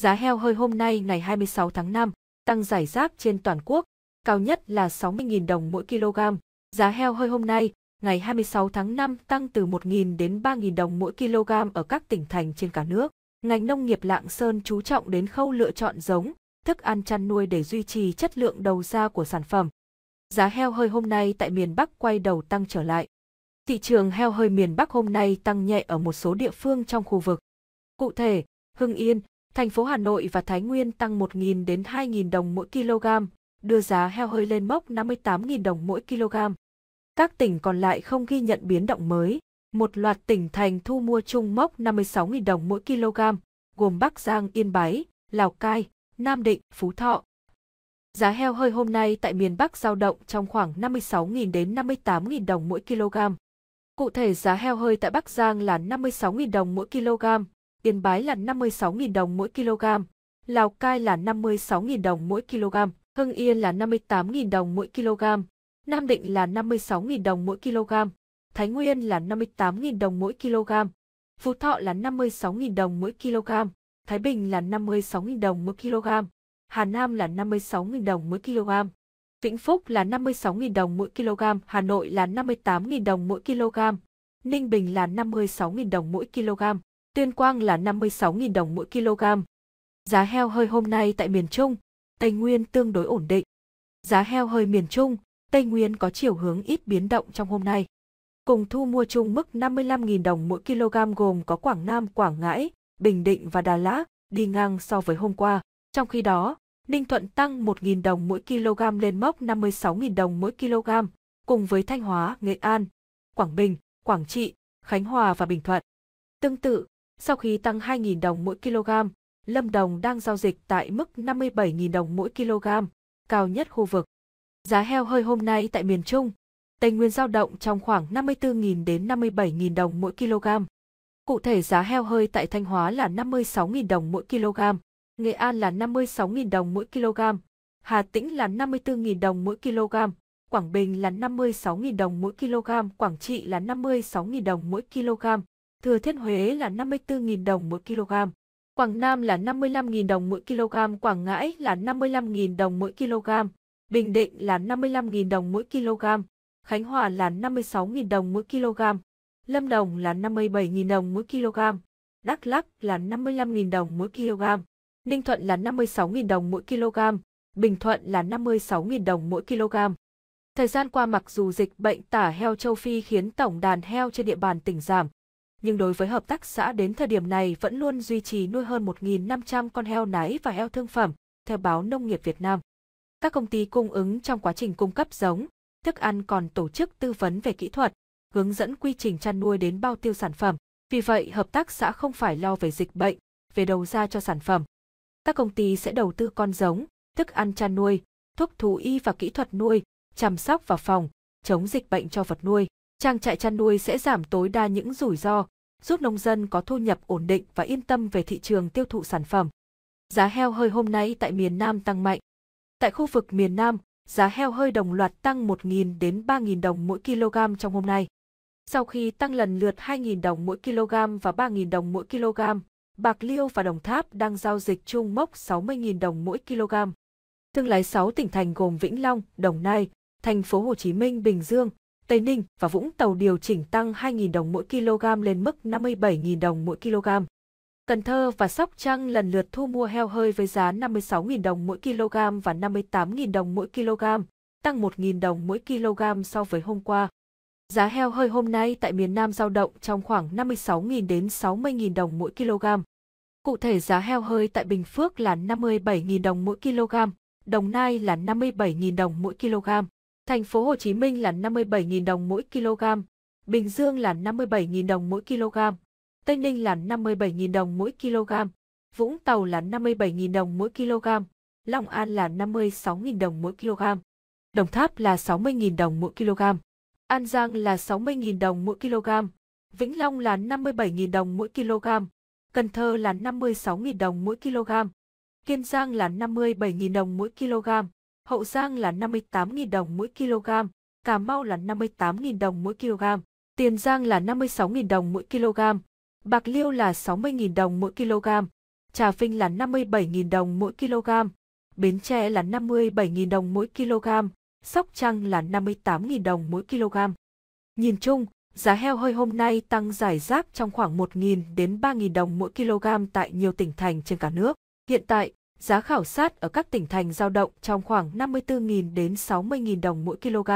Giá heo hơi hôm nay ngày 26 tháng 5 tăng giải rác trên toàn quốc, cao nhất là 60.000 đồng mỗi kg. Giá heo hơi hôm nay, ngày 26 tháng 5 tăng từ 1.000 đến 3.000 đồng mỗi kg ở các tỉnh thành trên cả nước. Ngành nông nghiệp Lạng Sơn chú trọng đến khâu lựa chọn giống, thức ăn chăn nuôi để duy trì chất lượng đầu ra của sản phẩm. Giá heo hơi hôm nay tại miền Bắc quay đầu tăng trở lại. Thị trường heo hơi miền Bắc hôm nay tăng nhẹ ở một số địa phương trong khu vực. Cụ thể, Hưng Yên, Thành phố Hà Nội và Thái Nguyên tăng 1.000 đến 2.000 đồng mỗi kg, đưa giá heo hơi lên mốc 58.000 đồng mỗi kg. Các tỉnh còn lại không ghi nhận biến động mới. Một loạt tỉnh thành thu mua chung mốc 56.000 đồng mỗi kg, gồm Bắc Giang, Yên Bái, Lào Cai, Nam Định, Phú Thọ. Giá heo hơi hôm nay tại miền Bắc giao động trong khoảng 56.000 đến 58.000 đồng mỗi kg. Cụ thể giá heo hơi tại Bắc Giang là 56.000 đồng mỗi kg, Yên Bái là 56.000 đồng mỗi kg, Lào Cai là 56.000 đồng mỗi kg, Hưng Yên là 58.000 đồng mỗi kg, Nam Định là 56.000 đồng mỗi kg, Thái Nguyên là 58.000 đồng mỗi kg, Phú Thọ là 56.000 đồng mỗi kg, Thái Bình là 56.000 đồng mỗi kg, Hà Nam là 56.000 đồng mỗi kg. Vĩnh Phúc là 56.000 đồng mỗi kg, Hà Nội là 58.000 đồng mỗi kg, Ninh Bình là 56.000 đồng mỗi kg tuyên quang là 56.000 đồng mỗi kg. Giá heo hơi hôm nay tại miền Trung, Tây Nguyên tương đối ổn định. Giá heo hơi miền Trung, Tây Nguyên có chiều hướng ít biến động trong hôm nay. Cùng thu mua chung mức 55.000 đồng mỗi kg gồm có Quảng Nam, Quảng Ngãi, Bình Định và Đà Lạt, đi ngang so với hôm qua. Trong khi đó, Ninh Thuận tăng 1.000 đồng mỗi kg lên mốc 56.000 đồng mỗi kg, cùng với Thanh Hóa, Nghệ An, Quảng Bình, Quảng Trị, Khánh Hòa và Bình Thuận. Tương tự, sau khi tăng 2.000 đồng mỗi kg, Lâm Đồng đang giao dịch tại mức 57.000 đồng mỗi kg, cao nhất khu vực. Giá heo hơi hôm nay tại miền Trung, Tây Nguyên giao động trong khoảng 54.000 đến 57.000 đồng mỗi kg. Cụ thể giá heo hơi tại Thanh Hóa là 56.000 đồng mỗi kg, Nghệ An là 56.000 đồng mỗi kg, Hà Tĩnh là 54.000 đồng mỗi kg, Quảng Bình là 56.000 đồng mỗi kg, Quảng Trị là 56.000 đồng mỗi kg, Thừa Thiên Huế là 54.000 đồng mỗi kg, Quảng Nam là 55.000 đồng mỗi kg, Quảng Ngãi là 55.000 đồng mỗi kg, Bình Định là 55.000 đồng mỗi kg, Khánh Hòa là 56.000 đồng mỗi kg, Lâm Đồng là 57.000 đồng mỗi kg, Đắk Lắk là 55.000 đồng mỗi kg, Ninh Thuận là 56.000 đồng mỗi kg, Bình Thuận là 56.000 đồng mỗi kg. Thời gian qua mặc dù dịch bệnh tả heo châu Phi khiến tổng đàn heo trên địa bàn tỉnh giảm, nhưng đối với hợp tác xã đến thời điểm này vẫn luôn duy trì nuôi hơn 1.500 con heo nái và heo thương phẩm, theo báo Nông nghiệp Việt Nam. Các công ty cung ứng trong quá trình cung cấp giống, thức ăn còn tổ chức tư vấn về kỹ thuật, hướng dẫn quy trình chăn nuôi đến bao tiêu sản phẩm. Vì vậy, hợp tác xã không phải lo về dịch bệnh, về đầu ra cho sản phẩm. Các công ty sẽ đầu tư con giống, thức ăn chăn nuôi, thuốc thú y và kỹ thuật nuôi, chăm sóc và phòng, chống dịch bệnh cho vật nuôi trang trại chăn nuôi sẽ giảm tối đa những rủi ro, giúp nông dân có thu nhập ổn định và yên tâm về thị trường tiêu thụ sản phẩm. Giá heo hơi hôm nay tại miền Nam tăng mạnh. Tại khu vực miền Nam, giá heo hơi đồng loạt tăng 1.000 đến 3.000 đồng mỗi kg trong hôm nay. Sau khi tăng lần lượt 2.000 đồng mỗi kg và 3.000 đồng mỗi kg, Bạc Liêu và Đồng Tháp đang giao dịch chung mốc 60.000 đồng mỗi kg. Thương lái 6 tỉnh thành gồm Vĩnh Long, Đồng Nai, Thành phố Hồ Chí Minh, Bình Dương, Tây Ninh và Vũng Tàu điều chỉnh tăng 2.000 đồng mỗi kg lên mức 57.000 đồng mỗi kg. Cần Thơ và Sóc Trăng lần lượt thu mua heo hơi với giá 56.000 đồng mỗi kg và 58.000 đồng mỗi kg, tăng 1.000 đồng mỗi kg so với hôm qua. Giá heo hơi hôm nay tại miền Nam giao động trong khoảng 56.000 đến 60.000 đồng mỗi kg. Cụ thể giá heo hơi tại Bình Phước là 57.000 đồng mỗi kg, Đồng Nai là 57.000 đồng mỗi kg. Thành phố Hồ Chí Minh là 57.000 đồng mỗi kg, Bình Dương là 57.000 đồng mỗi kg, Tây Ninh là 57.000 đồng mỗi kg, Vũng Tàu là 57.000 đồng mỗi kg, Long An là 56.000 đồng mỗi kg, Đồng Tháp là 60.000 đồng mỗi kg, An Giang là 60.000 đồng mỗi kg, Vĩnh Long là 57.000 đồng mỗi kg, Cần Thơ là 56.000 đồng mỗi kg, Kiên Giang là 57.000 đồng mỗi kg, Hậu Giang là 58.000 đồng mỗi kg, Cà Mau là 58.000 đồng mỗi kg, Tiền Giang là 56.000 đồng mỗi kg, Bạc Liêu là 60.000 đồng mỗi kg, Trà Vinh là 57.000 đồng mỗi kg, Bến Tre là 57.000 đồng mỗi kg, Sóc Trăng là 58.000 đồng mỗi kg. Nhìn chung, giá heo hơi hôm nay tăng giải rác trong khoảng 1.000 đến 3.000 đồng mỗi kg tại nhiều tỉnh thành trên cả nước. Hiện tại, Giá khảo sát ở các tỉnh thành giao động trong khoảng 54.000 đến 60.000 đồng mỗi kg.